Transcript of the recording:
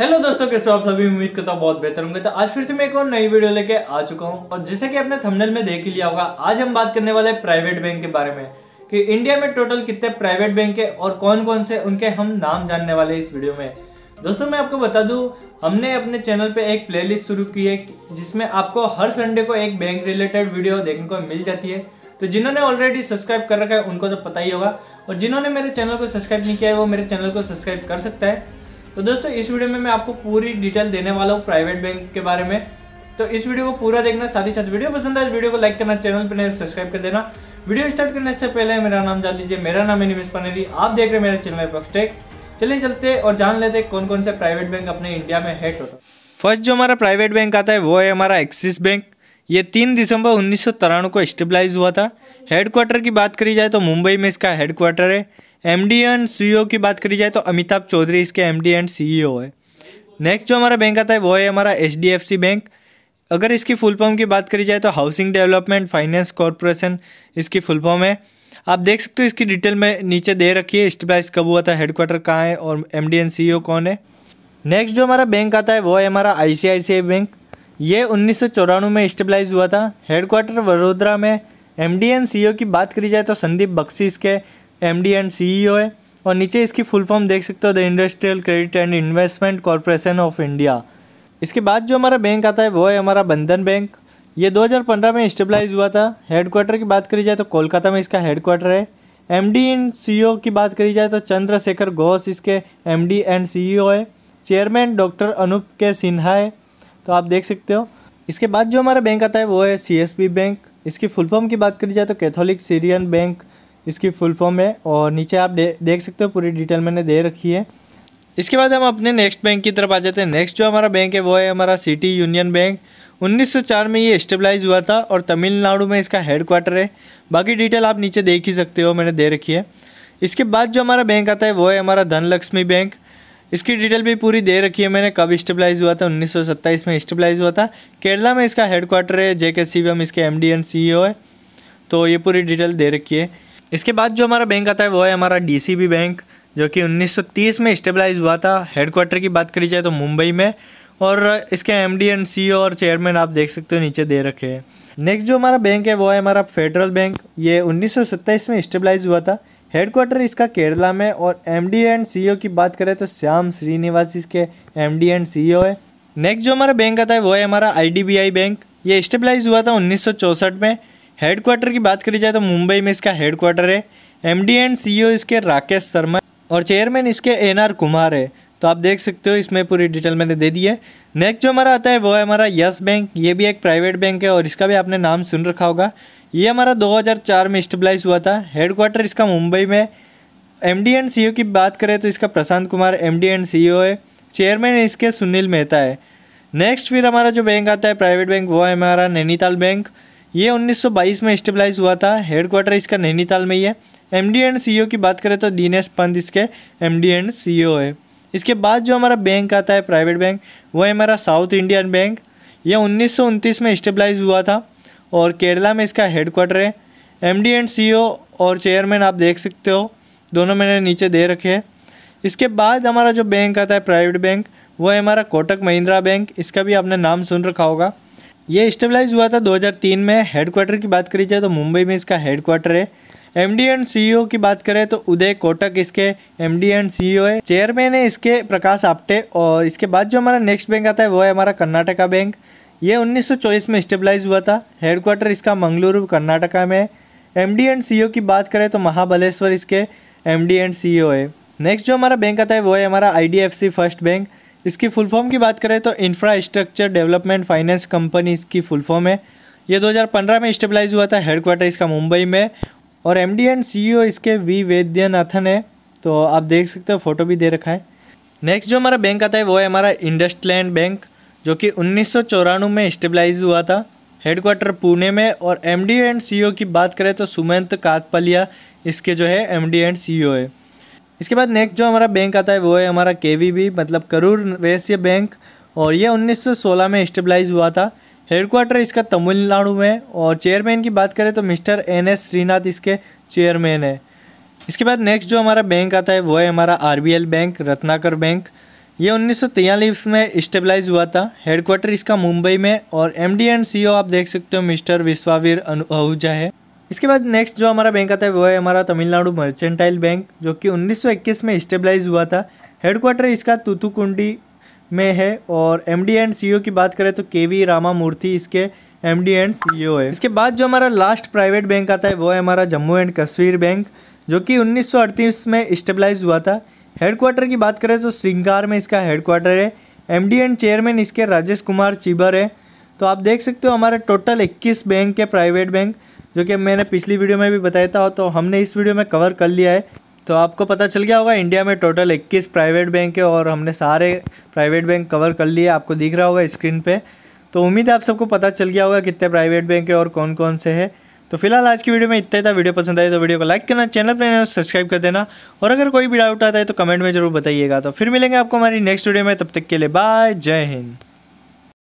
hello दोस्तों कैसे हो आप सभी उम्मीद करता हूँ बहुत बेहतर होंगे तो आज फिर से मैं एक और नई वीडियो लेके आ चुका हूँ और जैसे कि आपने थंबनेल में देख ही लिया होगा आज हम बात करने वाले हैं प्राइवेट बैंक के बारे में कि इंडिया में टोटल कितने प्राइवेट बैंक है और कौन कौन से उनके हम नाम जानने वाले इस वीडियो में दोस्तों मैं आपको बता दू हमने अपने चैनल पे एक प्ले शुरू की है जिसमें आपको हर संडे को एक बैंक रिलेटेड वीडियो देखने को मिल जाती है तो जिन्होंने ऑलरेडी सब्सक्राइब कर रखा है उनको तो पता ही होगा और जिन्होंने मेरे चैनल को सब्सक्राइब नहीं किया है वो मेरे चैनल को सब्सक्राइब कर सकता है तो दोस्तों इस वीडियो में मैं आपको पूरी डिटेल देने वाला हूँ प्राइवेट बैंक के बारे में तो इस वीडियो को पूरा देखना साथ ही साथ वीडियो पसंद आए तो वीडियो को लाइक करना चैनल पर नहीं तो सब्सक्राइब कर देना वीडियो स्टार्ट करने से पहले मेरा नाम जान लीजिए मेरा नाम है निमेश पनेरी आप देख रहे हैं मेरा चैनल पक्सटेक चलिए चलते और जान लेते कौन कौन से प्राइवेट बैंक अपने इंडिया में हैक होता फर्स्ट जो हमारा प्राइवेट बैंक आता है वो है हमारा एक्सिस बैंक ये तीन दिसंबर उन्नीस को स्टेबलाइज हुआ था हेडक्वार्टर की बात करी जाए तो मुंबई में इसका हेडक्वार्टर है एम डी एंड सी की बात करी जाए तो अमिताभ चौधरी इसके एम डी एंड सी है नेक्स्ट जो हमारा बैंक आता है वो है हमारा H D F C bank अगर इसकी फुल फॉर्म की बात करी जाए तो हाउसिंग डेवलपमेंट फाइनेंस कॉरपोरेशन इसकी फुल फॉर्म है आप देख सकते हो इसकी डिटेल में नीचे दे रखी है स्टेबलाइज कब हुआ था हेडक्वार्टर कहाँ है और एम डी एंड सी कौन है नेक्स्ट जो हमारा बैंक आता है वो है हमारा आई बैंक ये उन्नीस में स्टेबलाइज हुआ था हेडक्वार्टर वडोदरा में एम डी एन सी की बात करी जाए तो संदीप बख्शी इसके एम एंड सी है और नीचे इसकी फुल फॉर्म देख सकते हो the industrial credit and investment corporation of India इसके बाद जो हमारा बैंक आता है वो है हमारा बंधन बैंक ये 2015 में स्टेबलाइज हुआ था हेडक्वार्टर की बात करी जाए तो कोलकाता में इसका हेडक्वार्टर है एम डी एंड सी की बात करी जाए तो चंद्रशेखर घोष इसके एम डी एंड सी है चेयरमैन डॉक्टर अनूप के सिन्हा है तो आप देख सकते हो इसके बाद जो हमारा बैंक आता है वो है सी बैंक इसकी फुल फॉर्म की बात करी जाए तो कैथोलिक सीरियन बैंक इसकी फुल फॉर्म है और नीचे आप दे, देख सकते हो पूरी डिटेल मैंने दे रखी है इसके बाद हम अपने नेक्स्ट बैंक की तरफ आ जाते हैं नेक्स्ट जो हमारा बैंक है वो है हमारा सिटी यूनियन बैंक 1904 में ये स्टेबलाइज हुआ था और तमिलनाडु में इसका हेड क्वार्टर है बाकी डिटेल आप नीचे देख ही सकते हो मैंने दे रखी है इसके बाद जो हमारा बैंक आता है वो है हमारा धनलक्ष्मी बैंक इसकी डिटेल भी पूरी दे रखी है मैंने कब स्टेबलाइज हुआ था उन्नीस में स्टेबलाइज हुआ था केरला में इसका हेड क्वार्टर है जे के शिवम इसके एम डी एंड सी है तो ये पूरी डिटेल दे रखी है इसके बाद जो हमारा बैंक आता है वो है हमारा डी बैंक जो कि 1930 में स्टेबलाइज हुआ था हेडक्वार्टर की बात करी जाए तो मुंबई में और इसके एम डी एंड सी और चेयरमैन आप देख सकते हो नीचे दे रखे हैं नेक्स्ट जो हमारा बैंक है वो है हमारा फेडरल बैंक ये 1927 में स्टेबलाइज हुआ था हेडक्वार्टर इसका केरला में और एम डी एंड सी की बात करें तो श्याम श्रीनिवास इसके एम डी एंड सी है नेक्स्ट जो हमारा बैंक आता है वो है हमारा I D B I bank ये स्टेबलाइज हुआ था उन्नीस में हेडक्वार्टर की बात करी जाए तो मुंबई में इसका हेडक्वार्टर है एम डी एंड सी इसके राकेश शर्मा और चेयरमैन इसके एन आर कुमार है तो आप देख सकते हो इसमें पूरी डिटेल मैंने दे दी है नेक्स्ट जो हमारा आता है वो है हमारा यस बैंक ये भी एक प्राइवेट बैंक है और इसका भी आपने नाम सुन रखा होगा ये हमारा 2004 में स्टेबलाइज हुआ था हेडक्वार्टर इसका मुंबई में एम डी एंड सी की बात करें तो इसका Prashant Kumar M D and C है चेयरमैन इसके सुनील मेहता है नेक्स्ट फिर हमारा जो बैंक आता है प्राइवेट बैंक वो है हमारा नैनीताल बैंक ये 1922 में स्टेबलाइज हुआ था हेडक्वार्टर इसका नैनीताल में ही है एम डी एंड सी की बात करें तो दिनेश पंत इसके एम डी एंड सी है इसके बाद जो हमारा बैंक आता है प्राइवेट बैंक वो है हमारा साउथ इंडियन बैंक ये उन्नीस में स्टेबलाइज हुआ था और केरला में इसका हेडक्वार्टर है एम डी एंड सी और चेयरमैन आप देख सकते हो दोनों मैंने नीचे दे रखे हैं इसके बाद हमारा जो बैंक आता है प्राइवेट बैंक वो है हमारा कोटक महिंद्रा बैंक इसका भी आपने नाम सुन रखा होगा ये स्टेबलाइज हुआ था 2003 में हेडक्वार्टर की बात करी जाए तो मुंबई में इसका हेडक्वार्टर है एमडी एंड सीईओ की बात करें तो उदय कोटक इसके एमडी एंड सीईओ है चेयरमैन है इसके प्रकाश आप्टे और इसके बाद जो हमारा नेक्स्ट बैंक आता है वो है हमारा कर्नाटका बैंक ये 1924 में स्टेबलाइज हुआ था हेडक्वार्टर इसका मंगलुरु कर्नाटका में एम डी एंड सी की बात करें तो महाबलेश्वर इसके एम डी एंड सी है नेक्स्ट जो हमारा बैंक आता है वो है हमारा आई फर्स्ट बैंक इसकी फुल फॉर्म की बात करें तो इंफ्रास्ट्रक्चर डेवलपमेंट फाइनेंस कंपनी इसकी फुल फॉर्म है ये 2015 में स्टेबलाइज हुआ था हेडक्वार्टर इसका मुंबई में और एम डी एंड सी इसके वी वैद्यनाथन है तो आप देख सकते हो फोटो भी दे रखा है नेक्स्ट जो हमारा बैंक आता है वो है हमारा इंडस्टलैंड बैंक जो कि उन्नीस में स्टेबलाइज हुआ था हेडक्वार्टर पुणे में और एम डी एंड सी की बात करें तो सुमंत कातपलिया इसके जो है एम डी एंड सी है इसके बाद नेक्स्ट जो हमारा बैंक आता है वो है हमारा के मतलब करूर वैश्य बैंक और ये 1916 में स्टेबलाइज हुआ था हेडक्वार्टर इसका तमिलनाडु में और चेयरमैन की बात करें तो मिस्टर एन एस श्रीनाथ इसके चेयरमैन है इसके बाद नेक्स्ट जो हमारा बैंक आता है वो है हमारा आर बैंक रत्नाकर बैंक ये उन्नीस में स्टेबलाइज हुआ था हेडक्वार्टर इसका मुंबई में और एम डी एंड सी आप देख सकते हो मिस्टर विश्वावीर आहूजा है इसके बाद नेक्स्ट जो हमारा बैंक आता है वो है हमारा तमिलनाडु मर्चेंटाइल बैंक जो कि 1921 में स्टेबलाइज हुआ था हेडक्वार्टर इसका तुतुकुंडी में है और एम डी एंड सी की बात करें तो के वी रामा मूर्ति इसके एम डी एंड सी है इसके बाद जो हमारा लास्ट प्राइवेट बैंक आता है वो है हमारा जम्मू एंड कश्मीर बैंक जो कि उन्नीस में स्टेबलाइज हुआ था हेडक्वार्टर की बात करें तो श्रृंगार में इसका हेडक्वार्टर है एम डी एंड चेयरमैन इसके राजेश कुमार चिबर है तो आप देख सकते हो हमारे टोटल इक्कीस बैंक के प्राइवेट बैंक जो कि मैंने पिछली वीडियो में भी बताया था तो हमने इस वीडियो में कवर कर लिया है तो आपको पता चल गया होगा इंडिया में टोटल 21 प्राइवेट बैंक है और हमने सारे प्राइवेट बैंक कवर कर लिए आपको दिख रहा होगा स्क्रीन पे तो उम्मीद है आप सबको पता चल गया होगा कितने प्राइवेट बैंक है और कौन कौन से हैं तो फिलहाल आज की वीडियो में इतना था वीडियो पसंद आए तो वीडियो को लाइक करना चैनल पर सब्सक्राइब कर देना और अगर कोई भी डाउट आता है तो कमेंट में जरूर बताइएगा तो फिर मिलेंगे आपको हमारी नेक्स्ट वीडियो में तब तक के लिए बाय जय हिंद